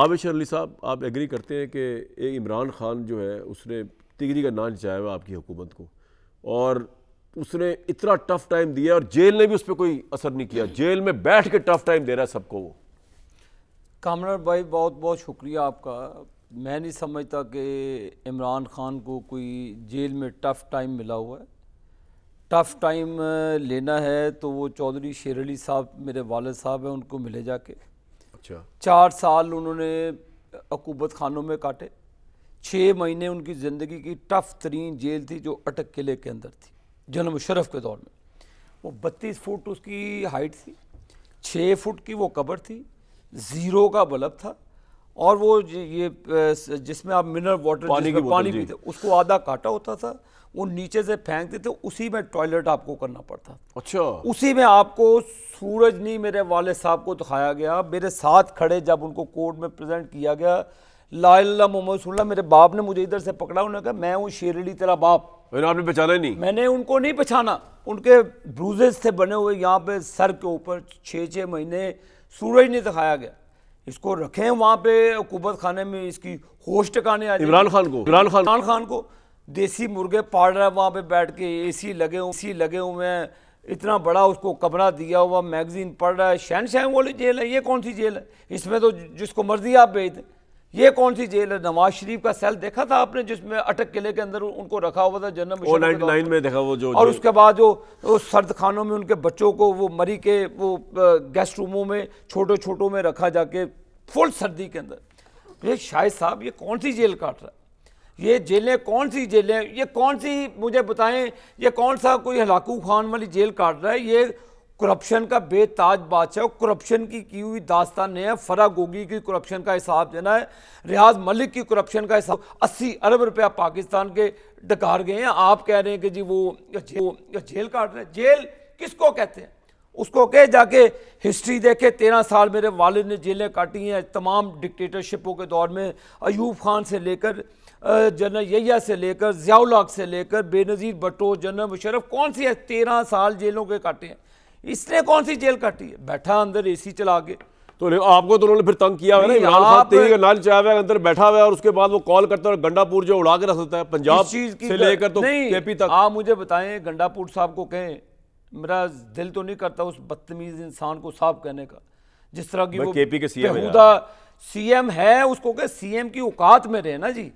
आबिश अली साहब आप एग्री करते हैं कि एक इमरान ख़ान जो है उसने तिगरी का नाच जाया हुआ आपकी हुकूमत को और उसने इतना टफ टाइम दिया और जेल ने भी उस पर कोई असर नहीं किया जेल में बैठ के टफ टाइम दे रहा है सबको वो कामरान भाई बहुत बहुत शुक्रिया आपका मैं नहीं समझता कि इमरान खान को कोई जेल में टफ़ टाइम मिला हुआ है टफ़ टाइम लेना है तो वो चौधरी शेर अली साहब मेरे वालद साहब हैं उनको मिले जाके अच्छा चार साल उन्होंने अकूबत खानों में काटे छः महीने उनकी ज़िंदगी की टफ तरीन जेल थी जो अटक किले के अंदर थी जन्म मुशरफ के दौर में वो बत्तीस फुट उसकी हाइट थी छः फुट की वो कबर थी ज़ीरो का बल्ब था और वो ये जिसमें आप मिनरल वाटर पानी की पानी पीते उसको आधा काटा होता था वो नीचे से फेंकते थे उसी में टॉयलेट आपको करना पड़ता अच्छा उसी में आपको सूरज नहीं मेरे वाले साहब को दिखाया गया मेरे साथ खड़े जब उनको कोर्ट में प्रेजेंट किया गया लाल मोहम्मद मेरे बाप ने मुझे इधर से पकड़ा उन्होंने कहा मैं हूँ शेरली तेरा बाप आपने पहचाना नहीं मैंने उनको नहीं पहचाना उनके ब्रूजेस थे बने हुए यहाँ पे सर के ऊपर छः छः महीने सूरज नहीं दिखाया गया इसको रखें वहाँ पे हुकूमत खाने में इसकी होश टिकाने आ इमरान खान को इमरान खान इमरान खान को देसी मुर्गे पाड़ रहा है वहाँ पे बैठ के एसी लगे एसी लगे हुए हैं इतना बड़ा उसको कमरा दिया हुआ मैगजीन पढ़ रहा है शहन शहन वाली जेल है ये कौन सी जेल है इसमें तो जिसको मर्जी आप भेज दें ये कौन सी जेल है नवाज शरीफ का सेल देखा था आपने जिसमें अटक किले के अंदर उनको रखा हुआ था जन्म में देखा वो जो और जो। उसके बाद जो सर्द खानों में उनके बच्चों को वो मरी के वो गेस्ट रूमों में छोटे छोटों में रखा जाके फुल सर्दी के अंदर ये शाहिद साहब ये कौन सी जेल काट रहा है ये जेलें कौन सी जेलें ये कौन सी मुझे बताएं ये कौन सा कोई हलाकू खान वाली जेल काट रहा है ये करप्शन का बेताज बादशाह और करप्शन की की हुई दास्तान है फरा गोगी की करप्शन का हिसाब देना है रियाज मलिक की करप्शन का हिसाब अस्सी अरब रुपया पाकिस्तान के डकार गए हैं आप कह रहे हैं कि जी वो जेल काट रहे हैं जेल किसको कहते हैं उसको कहे जाके हिस्ट्री देखे तेरह साल मेरे वालिद ने जेलें काटी हैं तमाम डिक्टेटरशिपों के दौर में अयूब खान से लेकर जनरल यैया से लेकर जियाउल हक से लेकर बेनज़ीर भट्टो जनरल मुशरफ कौन सी है तेरह साल जेलों के काटे हैं इसने कौन सी जेल काटी है बैठा अंदर एसी चला के तो आपको तो उन्होंने फिर तंग किया है ना इमरान खान तेरी का नाल चाय हुआ अंदर बैठा हुआ है और उसके बाद वो कॉल करता है और गंडापुर जो उड़ा के रख देता है पंजाब चीज से तो लेकर तो केपी तक आप मुझे बताएं गंडापुर साहब को कहें मेरा दिल तो नहीं करता उस बदतमीज इंसान को साफ कहने का जिस तरह की वो केपी के सीएम सीएम है उसको कहे सीएम की औकात में रहे ना जी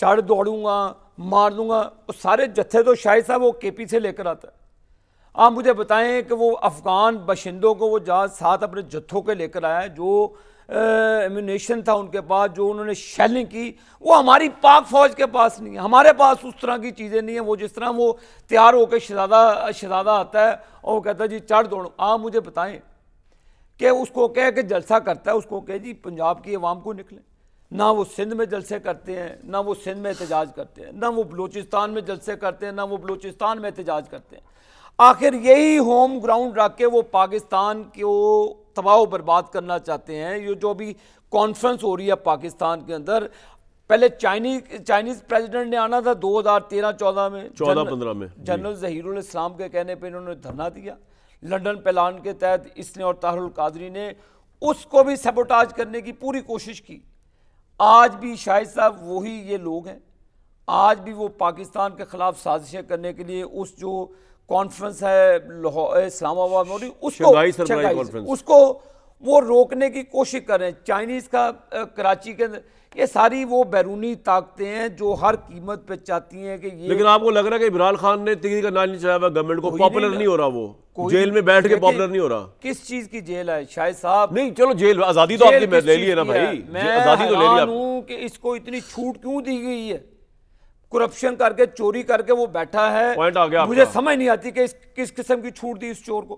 चढ़ दौड़ूंगा मार दूंगा सारे जत्थे तो शाहिद साहब वो केपी से लेकर आता है आप मुझे बताएं कि वो अफ़गान बाशिंदों को वो जहाज साथ अपने जत्थों के लेकर आया जो एम्यूनेशन था उनके पास जो उन्होंने शेलिंग की वो हमारी पाक फ़ौज के पास नहीं है हमारे पास उस तरह की चीज़ें नहीं है वो जिस तरह वो तैयार होकर शहजादा शहजादा आता है और वो कहता है जी चढ़ दौड़ो आप मुझे बताएं कि उसको कह के जलसा करता है उसको कह जी पंजाब की आवाम को निकलें ना वो सिंध में जलसे करते हैं ना वो सिंध में एहतजाज करते हैं ना वो बलूचिस्तान में जलसे करते हैं ना वो बलूचिस्तान में एहतजाज करते हैं आखिर यही होम ग्राउंड रख के वो पाकिस्तान को तबाह बर्बाद करना चाहते हैं ये जो अभी कॉन्फ्रेंस हो रही है पाकिस्तान के अंदर पहले चाइनीज चाइनीज प्रेसिडेंट ने आना था 2013-14 में 14-15 में जनरल जहीरुल इस्लाम के कहने पर इन्होंने धरना दिया लंदन पैलान के तहत इसने और ताहरुल कादरी ने उसको भी सबोटाज करने की पूरी कोशिश की आज भी शाहिद साहब वही ये लोग हैं आज भी वो पाकिस्तान के ख़िलाफ़ साजिशें करने के लिए उस जो कॉन्फ्रेंस है इस्लामाबाद में उसको उसको वो रोकने की कोशिश कर रहे हैं चाइनीज़ का कराची के अंदर ये सारी वो बैरूनी ताकतें हैं जो हर कीमत पे चाहती हैं कि ये लेकिन आपको लग रहा है कि इमरान खान ने तिगरी का नाल नहीं चलाया गवर्नमेंट को पॉपुलर नहीं, नहीं हो रहा वो जेल में बैठ के पॉपुलर नहीं हो रहा किस चीज की जेल है शायद साहब नहीं चलो जेल आजादी तो आपकी ले ली ना भाई आजादी तो ले लिया इसको इतनी छूट क्यों दी गई है करप्शन करके चोरी करके वो बैठा है पॉइंट आ गया मुझे समझ नहीं आती कि इस किस किस्म की छूट दी इस चोर को